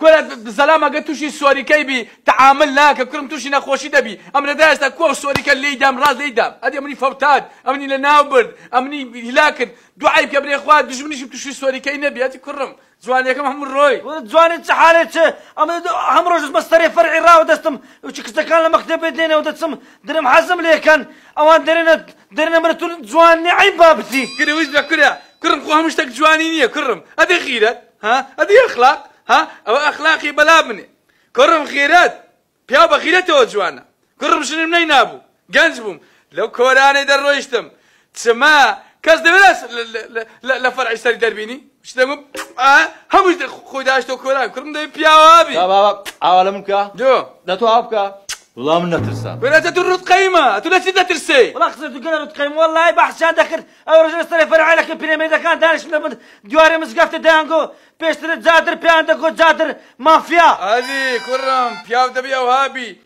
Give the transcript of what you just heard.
کۆرە زەلامە گە تووشی سۆریکەی بی تعامل ناکە کرم تووشی نەخۆشی دەبی ئەم لەداشتا کۆ سۆریکە لی دام ڕاز لی دام ئەدی ئەمنی فەوتات ئەمنی لە ناو برد ئەمنی هیلا کرد دوعای کە برێ خوا دژمنیشی تووشی سۆریکەی نەبیەتی کوڕم جوانەکەم هەموو ڕۆی جوانێت چ حالێت چ ئەمە هەم ڕۆژ بەستەری فەرعی ڕاو دەستم وچی کچەکان لە درم حەزم لێکەن ئەوان دەرێنە دەرێنە مرەتون جوان نعی بابتی گرەویش بە کورە کڕم خۆ هەموو شتێک جوانی نییە کڕم ئەدە ها ئەدە ئەخلاق ها ئەو ئەخلاقی بەلا بنێ کوڕم خیرەت پیا بە خیرەتەوە جوانە کوڕم شنم نەی نابوو گەنج بووم لەو کۆرانەی دەڕۆیشتم چما کەس دەبێت لە فەرعی سەری دەربینی شتەگوم هەمووی خۆی داشتەوە کۆران کوڕم دەی پیاوە بی ئاوا لە من بکە دۆ لە تۆ بکە والله من ترسى بلا ترد قيمة تلاتي ذا ترسي والله خسرت قلنا رد قيمة والله بحث شان داخل او رجل استري فرع عليك لك ميدا كان دانش من ديواري مزقفت دانكو بيشتر زادر بيان دانكو زادر مافيا هذي كرم بياو دبي او هابي